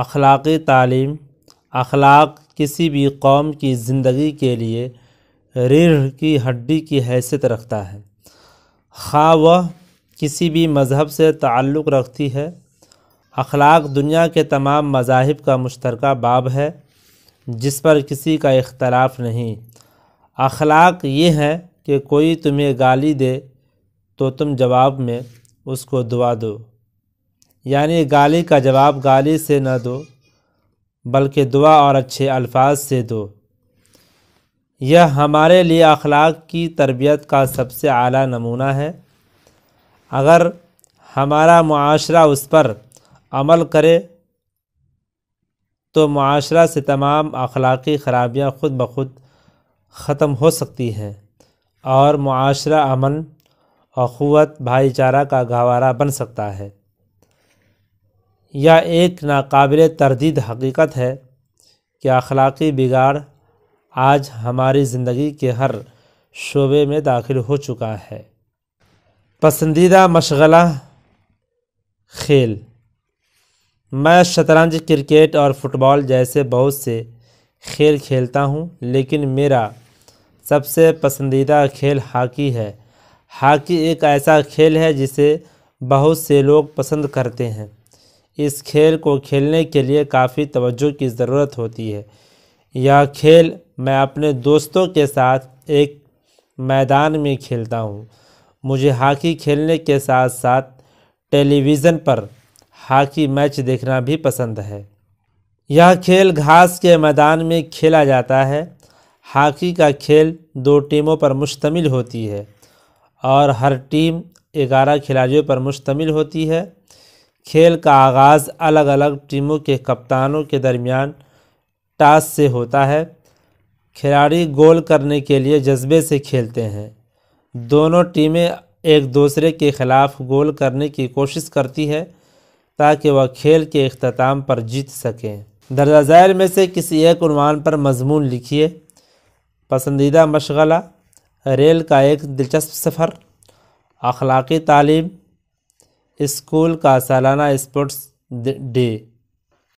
अखलाकी तालीम अखलाक किसी भी कौम की ज़िंदगी के लिए रीढ़ की हड्डी की हैसियत रखता है खा वह किसी भी मज़हब से ताल्लुक़ रखती है अखलाक दुनिया के तमाम मज़ाहिब का मुश्तरक बाब है जिस पर किसी का इख्तलाफ नहीं अखलाक ये हैं कि कोई तुम्हें गाली दे तो तुम जवाब में उसको दुआ दो यानी गाली का जवाब गाली से न दो बल्कि दुआ और अच्छे अल्फाज से दो यह हमारे लिए अखलाक की तरबियत का सबसे आला नमूना है अगर हमारा माशरा उस पर अमल करे तो माशरा से तमाम अखलाक़ी ख़राबियाँ ख़ुद ब खुद ख़त्म हो सकती हैं और माशरा अमन और ख़ुत भाईचारा का गवारा बन सकता है यह एक नाकबिल तरदीद हकीकत है कि अखलाक़ी बिगाड़ आज हमारी ज़िंदगी के हर शोबे में दाखिल हो चुका है पसंदीदा मशगला खेल मैं शतरंज क्रिकेट और फुटबॉल जैसे बहुत से खेल खेलता हूँ लेकिन मेरा सबसे पसंदीदा खेल हॉकी है हॉकी एक ऐसा खेल है जिसे बहुत से लोग पसंद करते हैं इस खेल को खेलने के लिए काफ़ी तवज्जो की ज़रूरत होती है यह खेल मैं अपने दोस्तों के साथ एक मैदान में खेलता हूँ मुझे हॉकी खेलने के साथ साथ टेलीविज़न पर हॉकी मैच देखना भी पसंद है यह खेल घास के मैदान में खेला जाता है हॉकी का खेल दो टीमों पर मुश्तमिल होती है और हर टीम ग्यारह खिलाड़ियों पर मुश्तमिल होती है खेल का आगाज़ अलग अलग टीमों के कप्तानों के दरमियान टास से होता है खिलाड़ी गोल करने के लिए जज्बे से खेलते हैं दोनों टीमें एक दूसरे के खिलाफ गोल करने की कोशिश करती है ताकि वह खेल के अख्ताम पर जीत सकें दर्जा दर्जाजैर में से किसी एक उनवान पर मजमून लिखिए पसंदीदा मशगला रेल का एक दिलचस्प सफ़र अखलाक़ी तालीम स्कूल का सालाना स्पोर्ट्स डे